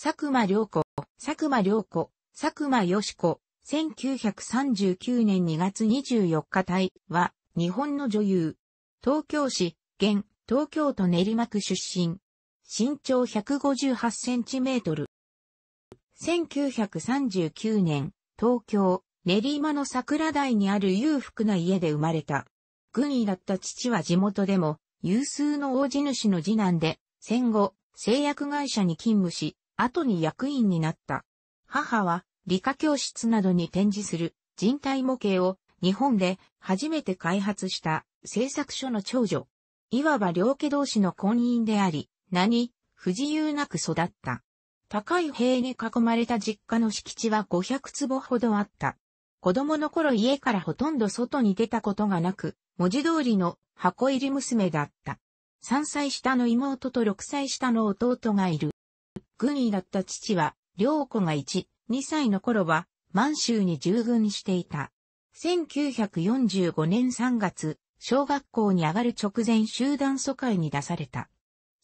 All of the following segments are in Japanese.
佐久間良子、佐久間良子、佐久間良子、1939年2月24日体は、日本の女優。東京市、現、東京都練馬区出身。身長158センチメートル。1939年、東京、練馬の桜台にある裕福な家で生まれた。軍医だった父は地元でも、有数の大地主の次男で、戦後、製薬会社に勤務し、後に役員になった。母は理科教室などに展示する人体模型を日本で初めて開発した製作所の長女。いわば両家同士の婚姻であり、何、不自由なく育った。高い塀に囲まれた実家の敷地は500坪ほどあった。子供の頃家からほとんど外に出たことがなく、文字通りの箱入り娘だった。3歳下の妹と6歳下の弟がいる。軍医だった父は、良子が1、2歳の頃は、満州に従軍していた。1945年3月、小学校に上がる直前集団疎開に出された。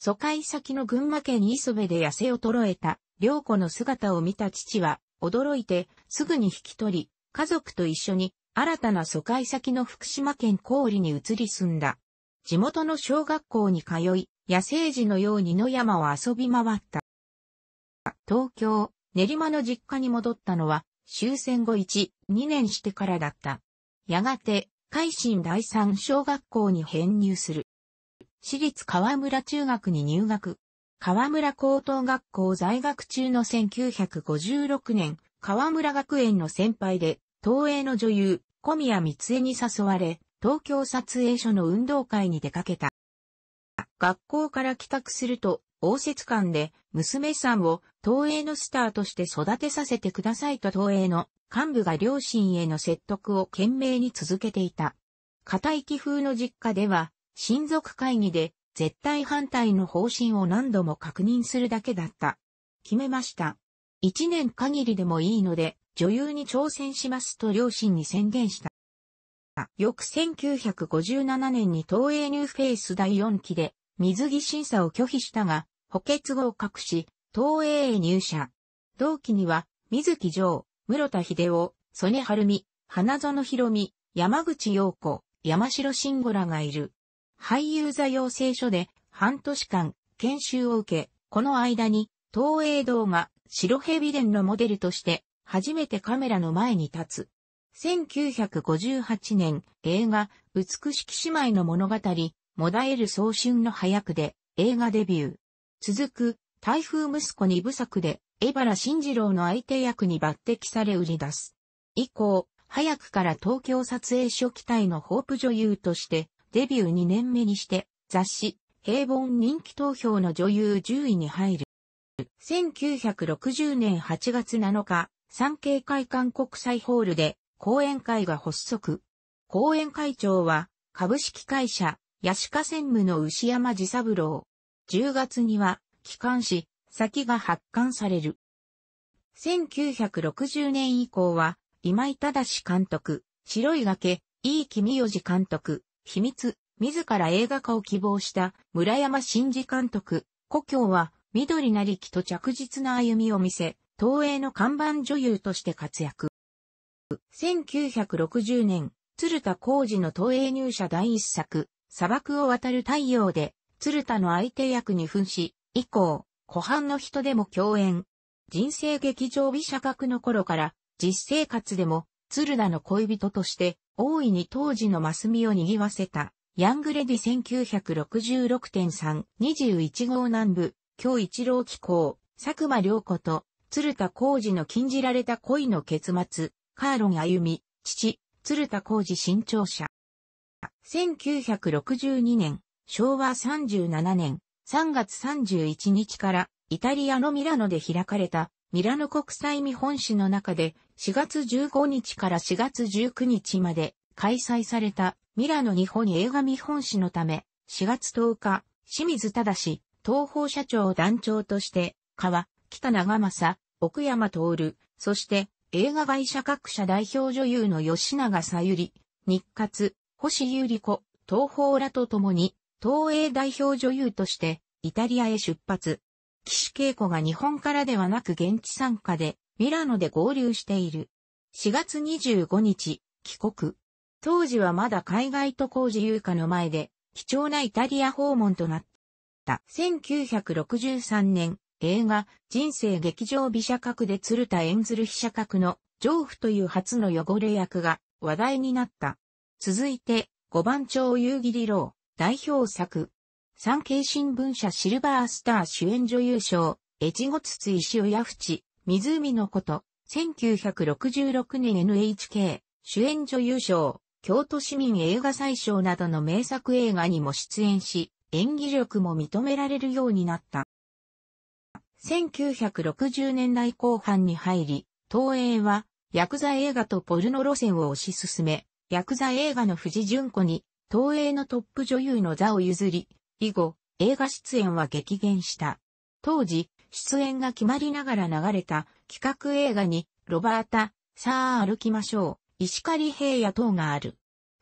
疎開先の群馬県磯部で痩せ衰えた、良子の姿を見た父は、驚いて、すぐに引き取り、家族と一緒に、新たな疎開先の福島県郡に移り住んだ。地元の小学校に通い、野生児のように野山を遊び回った。東京、練馬の実家に戻ったのは終戦後1、2年してからだった。やがて、海進第三小学校に編入する。私立河村中学に入学。河村高等学校在学中の1956年、河村学園の先輩で、東映の女優、小宮光恵に誘われ、東京撮影所の運動会に出かけた。学校から帰宅すると、応接館で娘さんを東映のスターとして育てさせてくださいと東映の幹部が両親への説得を懸命に続けていた。片気風の実家では親族会議で絶対反対の方針を何度も確認するだけだった。決めました。一年限りでもいいので女優に挑戦しますと両親に宣言した。翌1957年に東映ニューフェイス第4期で水着審査を拒否したが、補欠合格し、東映へ入社。同期には、水木城、室田秀夫、曽根晴美、花園博美、山口陽子、山城慎吾らがいる。俳優座養成所で半年間研修を受け、この間に東映動画白蛇伝のモデルとして初めてカメラの前に立つ。1958年映画美しき姉妹の物語、もだえる早春の早くで映画デビュー。続く、台風息子に部作で、江原慎二郎の相手役に抜擢され売り出す。以降、早くから東京撮影所期待のホープ女優として、デビュー2年目にして、雑誌、平凡人気投票の女優10位に入る。1960年8月7日、産経会館国際ホールで、講演会が発足。講演会長は、株式会社、ヤシカ専務の牛山治三郎。10月には、帰還し、先が発刊される。1960年以降は、今井正監督、白い崖、いい君よじ監督、秘密、自ら映画化を希望した村山真二監督、故郷は緑なりきと着実な歩みを見せ、東映の看板女優として活躍。1960年、鶴田浩二の東映入社第一作、砂漠を渡る太陽で鶴田の相手役に扮し、以降、湖畔の人でも共演。人生劇場美社格の頃から、実生活でも、鶴田の恋人として、大いに当時のマスミを賑わせた、ヤングレディ1966.3、21号南部、京一郎紀行、佐久間良子と、鶴田浩二の禁じられた恋の結末、カーロン歩み、父、鶴田浩二新潮社。1962年、昭和37年3月31日からイタリアのミラノで開かれたミラノ国際見本市の中で4月15日から4月19日まで開催されたミラノ日本映画見本市のため4月10日清水忠東方社長を団長として川北長政奥山徹そして映画会社各社代表女優の吉永さゆり日活星ゆり子東方らと共に東映代表女優としてイタリアへ出発。岸恵子が日本からではなく現地参加でミラノで合流している。4月25日、帰国。当時はまだ海外渡航自由化の前で、貴重なイタリア訪問となった。1963年、映画、人生劇場美写角で鶴田演ずる被写格の、上夫という初の汚れ役が話題になった。続いて、五番町夕霧楼、代表作。産経新聞社シルバースター主演女優賞、越後津石親淵、湖のこと、1966年 NHK、主演女優賞、京都市民映画祭賞などの名作映画にも出演し、演技力も認められるようになった。1960年代後半に入り、東映は、ヤクザ映画とポルノ路線を推し進め、ヤクザ映画の藤士純子に、東映のトップ女優の座を譲り、以後、映画出演は激減した。当時、出演が決まりながら流れた企画映画に、ロバータ、さあ歩きましょう、石狩平野等がある。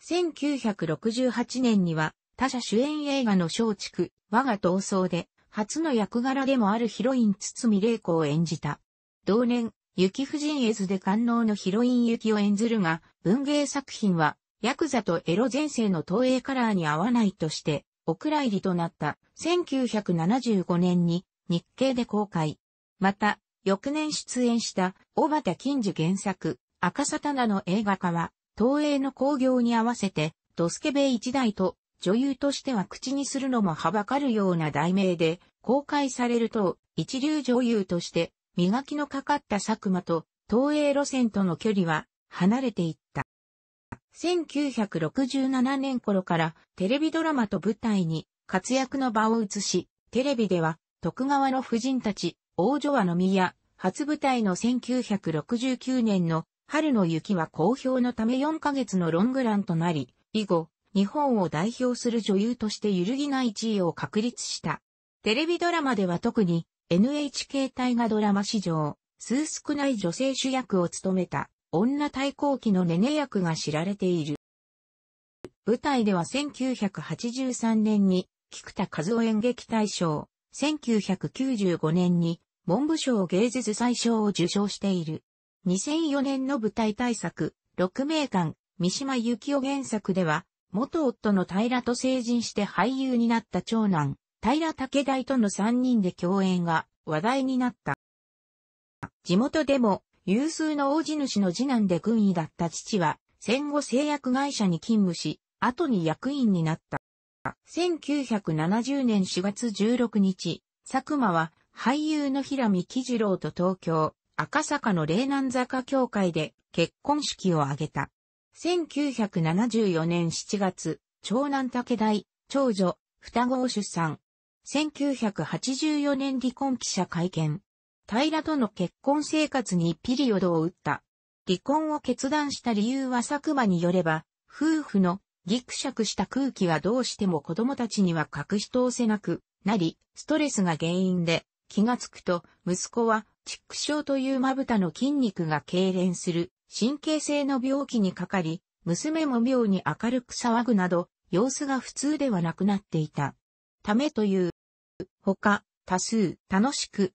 1968年には、他社主演映画の松竹、我が闘争で、初の役柄でもあるヒロイン堤玲子を演じた。同年、雪夫人絵図で官能のヒロイン雪を演ずるが、文芸作品はヤクザとエロ前世の東映カラーに合わないとして、お蔵入りとなった1975年に日経で公開。また、翌年出演した小畑金次原作、赤沙汰の映画化は、東映の興行に合わせて、ドスケベ一代と女優としては口にするのもはばかるような題名で、公開されると、一流女優として、磨きのかかった佐久間と、東映路線との距離は、離れていった。1967年頃からテレビドラマと舞台に活躍の場を移し、テレビでは徳川の夫人たち、王女はの宮、初舞台の1969年の春の雪は好評のため4ヶ月のロングランとなり、以後、日本を代表する女優として揺るぎない地位を確立した。テレビドラマでは特に NHK 大河ドラマ史上、数少ない女性主役を務めた。女対抗期のネネ役が知られている。舞台では1983年に、菊田和夫演劇大賞、1995年に、文部省芸術祭賞を受賞している。2004年の舞台大作、六名館、三島幸夫原作では、元夫の平と成人して俳優になった長男、平武大との三人で共演が話題になった。地元でも有数の大地主の次男で軍医だった父は、戦後製薬会社に勤務し、後に役員になった。1970年4月16日、佐久間は俳優の平見喜次郎と東京、赤坂の霊南坂協会で結婚式を挙げた。1974年7月、長男竹大、長女、双子を出産。1984年離婚記者会見。平との結婚生活にピリオドを打った。離婚を決断した理由は佐久間によれば、夫婦のギクシャクした空気はどうしても子供たちには隠し通せなくなり、ストレスが原因で気がつくと息子は畜生というまぶたの筋肉が痙攣する神経性の病気にかかり、娘も妙に明るく騒ぐなど、様子が普通ではなくなっていた。ためという、他、多数、楽しく、